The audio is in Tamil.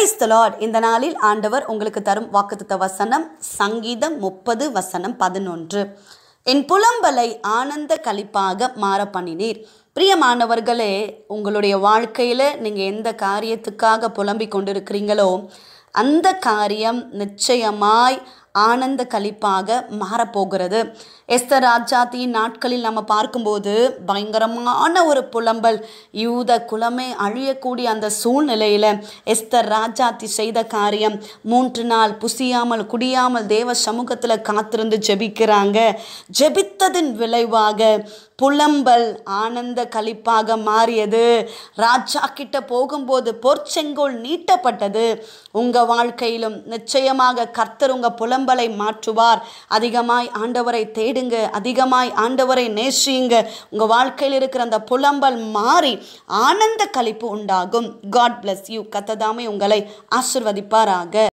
பிரைஸ் த லார்ட் இந்த நாளில் ஆண்டவர் உங்களுக்கு தரும் வாக்குத்த வசனம் சங்கீதம் முப்பது வசனம் பதினொன்று என் புலம்பலை ஆனந்த கழிப்பாக மாற பண்ணினீர் பிரியமானவர்களே உங்களுடைய வாழ்க்கையில் நீங்கள் எந்த காரியத்துக்காக புலம்பிக் கொண்டிருக்கிறீங்களோ அந்த காரியம் நிச்சயமாய் ஆனந்த கழிப்பாக மாறப்போகிறது எஸ்தர் ராஜாத்தியின் நாட்களில் நம்ம பார்க்கும்போது பயங்கரமான ஒரு புலம்பல் யூத குலமே அழியக்கூடிய அந்த சூழ்நிலையில் எஸ்தர் ராஜாத்தி செய்த காரியம் மூன்று நாள் புசியாமல் குடியாமல் தேவ சமூகத்தில் காத்திருந்து ஜெபிக்கிறாங்க ஜெபித்ததின் விளைவாக புலம்பல் ஆனந்த கழிப்பாக மாறியது ராஜா கிட்ட போகும்போது பொற்செங்கோல் நீட்டப்பட்டது உங்கள் வாழ்க்கையிலும் நிச்சயமாக கர்த்தர் உங்கள் புலம்பல் உடம்பலை மாற்றுவார் அதிகமாய் ஆண்டவரை தேடுங்க அதிகமாய் ஆண்டவரை நேசியுங்க உங்க வாழ்க்கையில் இருக்கிற அந்த புலம்பல் மாறி ஆனந்த கழிப்பு உண்டாகும் காட் பிளஸ் யூ கத்ததாமே உங்களை ஆசிர்வதிப்பாராக